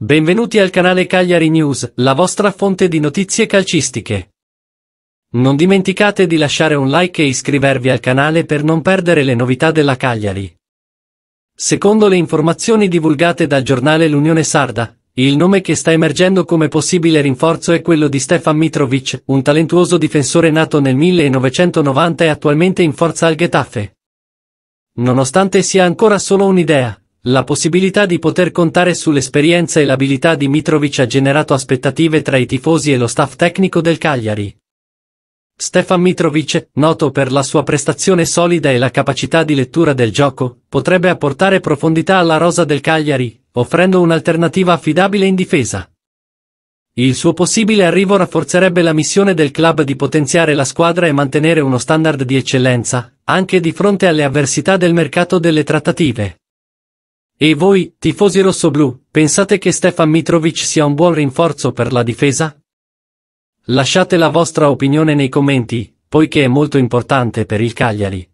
Benvenuti al canale Cagliari News, la vostra fonte di notizie calcistiche. Non dimenticate di lasciare un like e iscrivervi al canale per non perdere le novità della Cagliari. Secondo le informazioni divulgate dal giornale L'Unione Sarda, il nome che sta emergendo come possibile rinforzo è quello di Stefan Mitrovic, un talentuoso difensore nato nel 1990 e attualmente in forza al Getafe. Nonostante sia ancora solo un'idea, la possibilità di poter contare sull'esperienza e l'abilità di Mitrovic ha generato aspettative tra i tifosi e lo staff tecnico del Cagliari. Stefan Mitrovic, noto per la sua prestazione solida e la capacità di lettura del gioco, potrebbe apportare profondità alla rosa del Cagliari, offrendo un'alternativa affidabile in difesa. Il suo possibile arrivo rafforzerebbe la missione del club di potenziare la squadra e mantenere uno standard di eccellenza, anche di fronte alle avversità del mercato delle trattative. E voi, tifosi rossoblù, pensate che Stefan Mitrovic sia un buon rinforzo per la difesa? Lasciate la vostra opinione nei commenti, poiché è molto importante per il Cagliari.